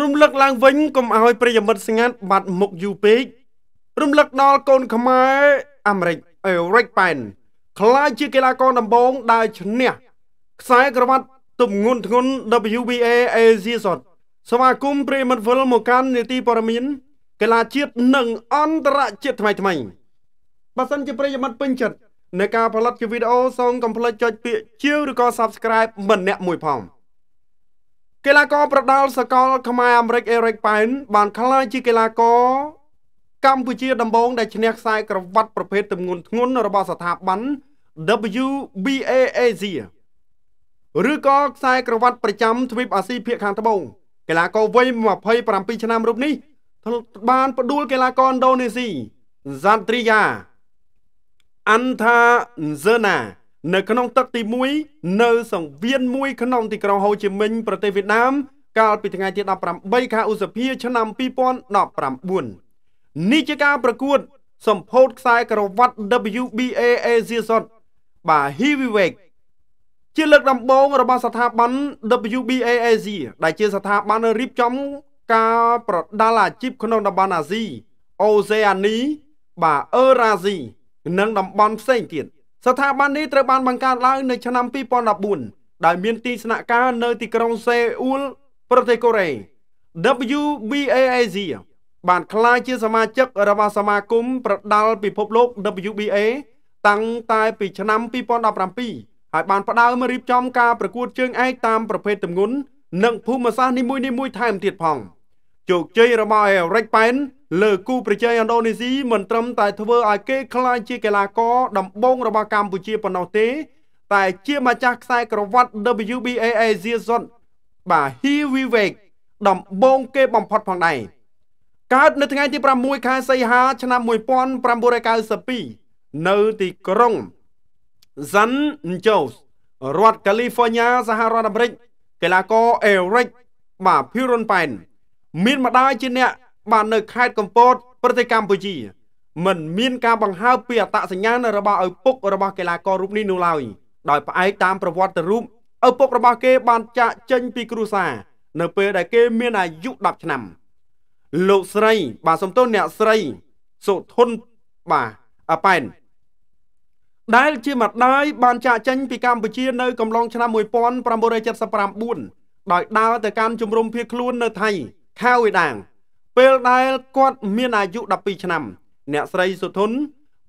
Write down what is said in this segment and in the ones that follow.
រំលឹកឡើងវិញកុំឲ្យប្រិយមិត្តស្ងាត់បាត់មុខយូរពេករំលឹកដល់កូនខ្មែរអាមេរិកអេរិកប៉ែនខ្លាចជាកីឡាករដំបូងដែលឈ្នះខ្សែក្រវ៉ាត់ទម្ងន់ធ្ងន់ WBA Asia Shot សមាគមប្រិយមិត្តវិលមកកាន់នីតិព័រមានកីឡាជាតិនិងអន្តរជាតិថ្មីថ្មីបើសិនជាប្រិយមិត្តពេញចិត្តនៃការផលិតជាវីដេអូសូមកុំភ្លេចចុចពាក្យជាវឬក៏ Subscribe មិនអ្នកមួយផងកីឡាករប្រដាល់សកលខ្មែរអាមេរិកអេរិកប៉ែនបានក្លាយជាកីឡាករកម្ពុជា ដំបូងដែលឈ្នះខ្សែក្រវ៉ាត់ប្រភេទទម្ងន់ធ្ងន់របស់ស្ថាប័ន WBA Asia ឬក៏ខ្សែក្រវ៉ាត់ប្រចាំទ្វីបអាស៊ីភាគខាងត្បូងកីឡាករវ័យ27ឆ្នាំរូបនេះបានផ្ដួលកីឡាករឥណ្ឌូនេស៊ីសាន់ត្រីយ៉ាអាន់ថាហ្សឺណានៅក្នុងទឹកទី1នៅសង្វៀនមួយ ក្នុងទីក្រុងហូជីមិញប្រទេសវៀតណាមកាលពីថ្ងៃទី18ខែឧសភា ឆ្នាំ2019នេះជាការប្រកួតសម្ពោធខ្សែក្រវ៉ាត់ WBA Asia Shot បាទ Heavyweight ជាលើកដំបូងរបស់ស្ថាប័ន WBA Asia ដែលជាស្ថាប័នរៀបចំការប្រដាល់អាជីពក្នុងតំបន់អាស៊ីអូសេអានីបាទអឺរ៉ាស៊ីនិងតំបន់ផ្សេងទៀតស្ថាប័ននេះត្រូវបានបង្កើតឡើងនៅឆ្នាំ2014ដែលមានទីស្នាក់ការនៅទីក្រុងសេអ៊ូលប្រទេសកូរ៉េ WBA Asia បានក្លាយជាសមាជិករបស់សមាគមប្រដាល់ពិភពលោក WBA តាំងតែពីឆ្នាំ2017ហើយបានផ្ដើមរៀបចំការប្រកួតជើងឯកតាមប្រភេទទម្ងន់និងភូមិសាស្ត្រនីមួយៗថែមទៀតផង។ជោគជ័យរបស់ Eric Pen លើគូប្រជែងឥណ្ឌូនេស៊ីមិនត្រឹមតែធ្វើឲ្យគេក្លាយជាកីឡាករដំបូងរបស់កម្ពុជាប៉ុណ្ណោះទេ តែ ជាម្ចាស់ខ្សែក្រវ៉ាត់ WBA Asia Zone បាទ Heavyweight ដំបូងគេបំផុតផងដែរកើតនៅថ្ងៃទី6ខែសីហា ឆ្នាំ1992នៅទីក្រុង San Jose រដ្ឋ California សហរដ្ឋអាមេរិកកីឡាករ Eric បាទ Piron Payne មានម្ដាយជាអ្នកបាននៅខេត្តកំពតប្រទេសកម្ពុជាមិនមានការបង្ហើបពីអត្តសញ្ញាណរបស់ឪពុក របស់កីឡាកររូបនេះនោះឡើយដោយផ្អែកតាមប្រវត្តិរូបឪពុករបស់គេ បានចាក់ចេញពីគ្រួសារនៅពេលដែលគេមានអាយុ10ឆ្នាំ លោកស្រីបាទសំទោសអ្នកស្រីសុធុនបាទអប៉ែនដែលជាម្ដាយបានចាក់ចេញពីកម្ពុជានៅកំឡុងឆ្នាំ1979ដោយ ដើរទៅកាន់ជំរំភៀសខ្លួននៅថៃខាវេដាង ពេលដែលគាត់មានអាយុ12ឆ្នាំ អ្នកស្រីសុធុន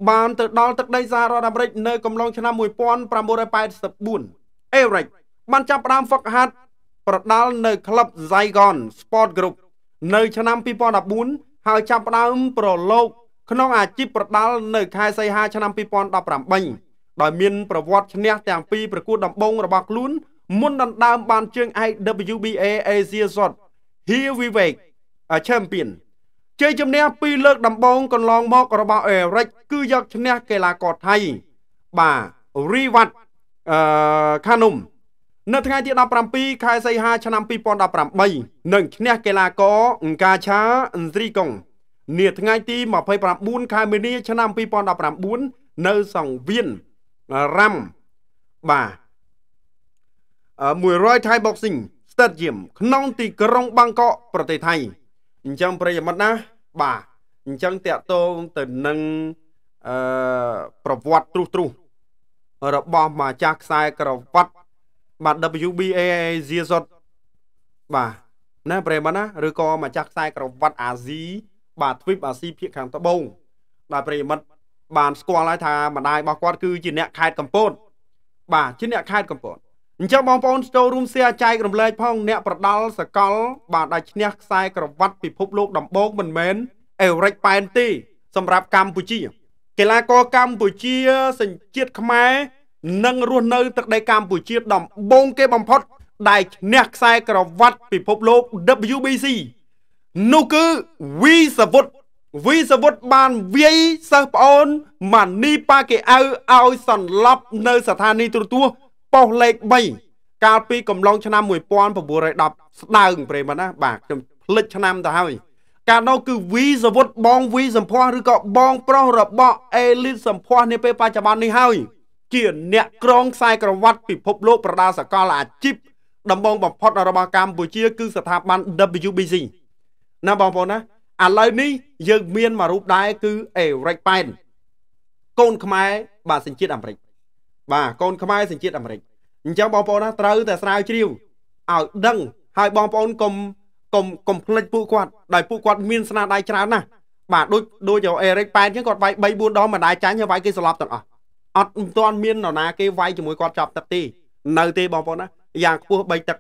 បានទៅដល់ទឹកដីសហរដ្ឋអាមេរិកនៅកំឡុងឆ្នាំ1984អេរិកបានចាប់ផ្ដើមហ្វឹកហាត់ប្រដាល់នៅក្លឹប Saigon Sport Group នៅ ឆ្នាំ2014ហើយចាប់ផ្ដើមប្រឡូកក្នុង អាជីពប្រដាល់នៅខែសីហាឆ្នាំ2018ដោយមានប្រវត្តិឈ្នះទាំងពីរប្រកួតដំបូងរបស់ខ្លួន មុនដណ្ដើមបានជើងឯក WBA Asia Short here we wake ឆេមពីនជ័យជំនះពីរលើកដំបូងកន្លងមករបស់អេរិកគឺយកឈ្នះកីឡាករថៃបាទរីវ៉ាត់អឺខានុំនៅថ្ងៃទី17ខែសីហាឆ្នាំ2018នឹងឈ្នះកីឡាករអង្គាឆាអ៊ុនត្រីកុងនាថ្ងៃទី29ខែមីនា ឆ្នាំ2019នៅសង្វៀនរ៉ាំបាទ100 Thai Boxing ស្ដេចយាមក្នុង ទីក្រុង បាងកកប្រទេសថៃអញ្ចឹងប្រិយមិត្តណា បាទអញ្ចឹងតកតងទៅនឹងអឺប្រវត្តិទ្រុសទ្រុសរបស់ម្ចាស់ខ្សែក្រវ៉ាត់បាទ WBA Asia Sot បាទណាប្រិមណាឬក៏ម្ចាស់ខ្សែក្រវ៉ាត់អាស៊ី បាទទ្វីបអាស៊ីភាគខាងត្បូងដែលប្រិមិត្តបានស្គាល់ហើយថាម្ដាយរបស់គាត់គឺជាអ្នកខេត្តកំពតបាទជាអ្នកខេត្តកំពតអញ្ចឹងបងប្អូនចូលរួមសៀចែករំលែកផងអ្នកប្រដាល់សកល បានដាច់ឈ្នះខ្សែក្រវ៉ាត់ពិភពលោកដំបូងមិនមែនអេរិចប៉ែនទេសម្រាប់កម្ពុជាកីឡាករកម្ពុជាសញ្ជាតិខ្មែរនឹងរស់នៅទឹកដីកម្ពុជា ដំបូងគេបំផុតដែលឈ្នះខ្សែក្រវ៉ាត់ពិភពលោក WBC នោះគឺវីសវុតវីសវុតបានវាយសិស្សប្អូនម៉ានីប៉ាគេអៅឲ្យសន្លប់នៅស្ថានីយទូរទស្សន៍ប៉ុស្តិ៍លេខ3កាលពីកំឡុងឆ្នាំ1910ស្ដើងប្រិមត្តណាបាទខ្ញុំភ្លេចឆ្នាំទៅហើយ កាលនោះគឺវីសវុតបងវីសំភ័សឬក៏បងប្រុសរបស់អេលីតសំភ័សនាពេលបច្ចុប្បន្ននេះហើយជា អ្នកក្រងខ្សែក្រវ៉ាត់ពិភពលោកប្រដាសកល អាជីពដំបងបំផុតរបស់កម្ពុជា គឺស្ថាប័ន WBC ណាបងប្អូនណាឥឡូវនេះយើងមានមួយរូបដែរគឺអេរិកប៉ែនកូនខ្មែរបាទសញ្ជាតិអាមេរិកបាទកូនខ្មែរសញ្ជាតិអាមេរិកអញ្ចឹងបងប្អូនណាត្រូវតែស្រាវជ្រាវឲ្យដឹងហើយបងប្អូនកុំកុំកុំភ្លេចពួកគាត់ដោយពួកគាត់មានស្នាដៃច្រើនណាស់បាទដូចដូចអេរិកប៉ែនអញ្ចឹងគាត់វាយ3 4ដងមិនដែរចាញ់ហើយវាយគេស្លាប់ទាំងអស់អត់មិនទាន់មាននរណា គេវាយជាមួយគាត់ចាប់ទឹកទេនៅទេបងប្អូនណាយ៉ាងខ្ពស់3ទឹក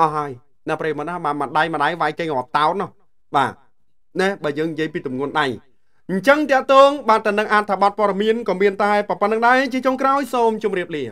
អស់ហើយណាប្រិមណាមកមួយដៃមួយដៃវាយចេញរាប់តោនណោះបាទណែបើយើងនិយាយពីទម្ងន់ដៃអញ្ចឹងតាកតងបានតែនឹងអត្ថបទព័ត៌មានក៏មានតែប៉ុណ្្នឹងដែរជាចុងក្រោយសូមជម្រាបលា